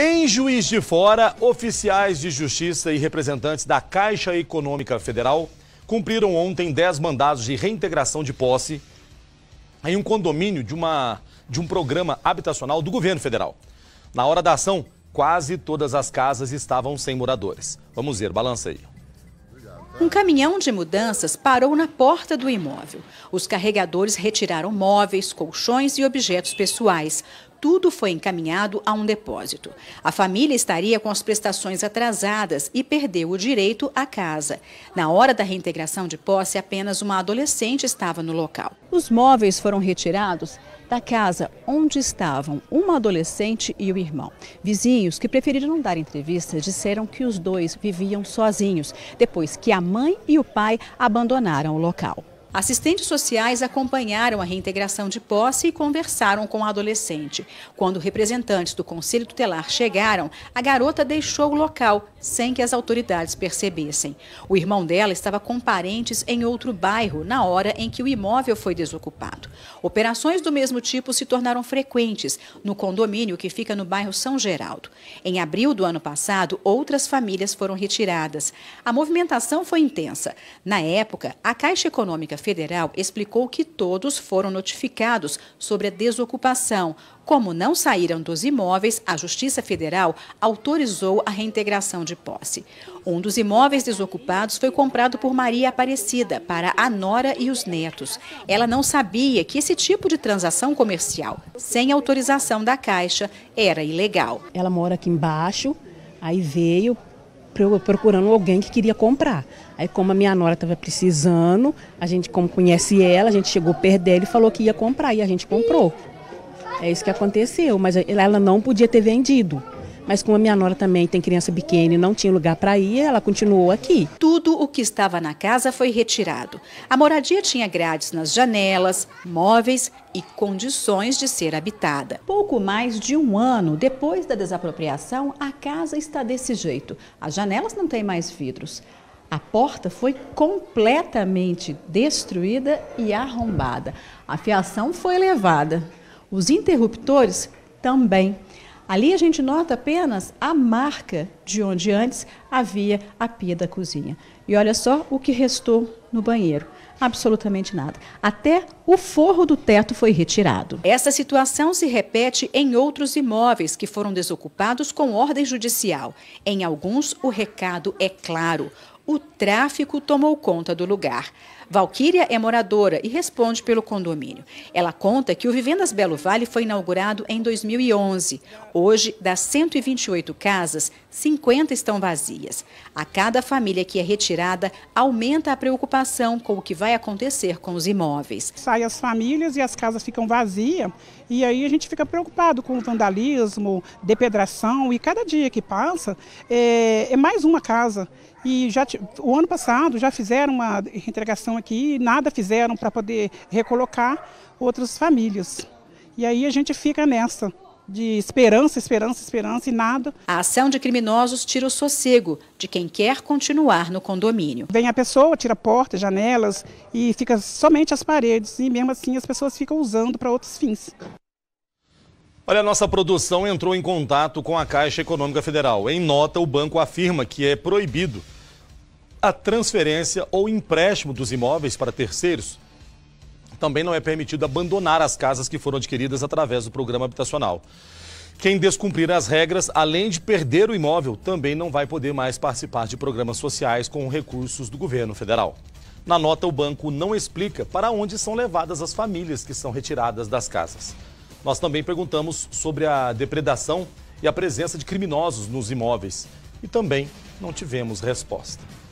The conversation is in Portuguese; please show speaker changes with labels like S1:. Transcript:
S1: Em Juiz de Fora, oficiais de justiça e representantes da Caixa Econômica Federal cumpriram ontem 10 mandados de reintegração de posse em um condomínio de, uma, de um programa habitacional do governo federal. Na hora da ação, quase todas as casas estavam sem moradores. Vamos ver, balança aí.
S2: Um caminhão de mudanças parou na porta do imóvel. Os carregadores retiraram móveis, colchões e objetos pessoais tudo foi encaminhado a um depósito. A família estaria com as prestações atrasadas e perdeu o direito à casa. Na hora da reintegração de posse, apenas uma adolescente estava no local. Os móveis foram retirados da casa onde estavam uma adolescente e o irmão. Vizinhos que preferiram não dar entrevistas disseram que os dois viviam sozinhos, depois que a mãe e o pai abandonaram o local. Assistentes sociais acompanharam a reintegração de posse e conversaram com a adolescente. Quando representantes do Conselho Tutelar chegaram, a garota deixou o local sem que as autoridades percebessem. O irmão dela estava com parentes em outro bairro na hora em que o imóvel foi desocupado. Operações do mesmo tipo se tornaram frequentes no condomínio que fica no bairro São Geraldo. Em abril do ano passado, outras famílias foram retiradas. A movimentação foi intensa. Na época, a Caixa Econômica Federal Federal explicou que todos foram notificados sobre a desocupação. Como não saíram dos imóveis, a Justiça Federal autorizou a reintegração de posse. Um dos imóveis desocupados foi comprado por Maria Aparecida para a nora e os netos. Ela não sabia que esse tipo de transação comercial, sem autorização da Caixa, era ilegal. Ela mora aqui embaixo, aí veio, procurando alguém que queria comprar. Aí, como a minha nora estava precisando, a gente, como conhece ela, a gente chegou perto dela e falou que ia comprar, e a gente comprou. É isso que aconteceu, mas ela não podia ter vendido. Mas como a minha nora também tem criança pequena e não tinha lugar para ir, ela continuou aqui. Tudo o que estava na casa foi retirado. A moradia tinha grades nas janelas, móveis e condições de ser habitada. Pouco mais de um ano depois da desapropriação, a casa está desse jeito. As janelas não têm mais vidros. A porta foi completamente destruída e arrombada. A fiação foi levada. Os interruptores também. Ali a gente nota apenas a marca de onde antes havia a pia da cozinha. E olha só o que restou no banheiro. Absolutamente nada. Até o forro do teto foi retirado. Essa situação se repete em outros imóveis que foram desocupados com ordem judicial. Em alguns, o recado é claro o tráfico tomou conta do lugar. Valquíria é moradora e responde pelo condomínio. Ela conta que o Vivendas Belo Vale foi inaugurado em 2011. Hoje, das 128 casas, 50 estão vazias. A cada família que é retirada, aumenta a preocupação com o que vai acontecer com os imóveis. Saem as famílias e as casas ficam vazias, e aí a gente fica preocupado com o vandalismo, depedração, e cada dia que passa é, é mais uma casa e já o ano passado já fizeram uma entregação aqui, e nada fizeram para poder recolocar outras famílias. E aí a gente fica nessa de esperança, esperança, esperança e nada. A ação de criminosos tira o sossego de quem quer continuar no condomínio. Vem a pessoa, tira portas, janelas e fica somente as paredes e mesmo assim as pessoas ficam usando para outros fins.
S1: Olha, a nossa produção entrou em contato com a Caixa Econômica Federal. Em nota, o banco afirma que é proibido a transferência ou empréstimo dos imóveis para terceiros. Também não é permitido abandonar as casas que foram adquiridas através do programa habitacional. Quem descumprir as regras, além de perder o imóvel, também não vai poder mais participar de programas sociais com recursos do governo federal. Na nota, o banco não explica para onde são levadas as famílias que são retiradas das casas. Nós também perguntamos sobre a depredação e a presença de criminosos nos imóveis e também não tivemos resposta.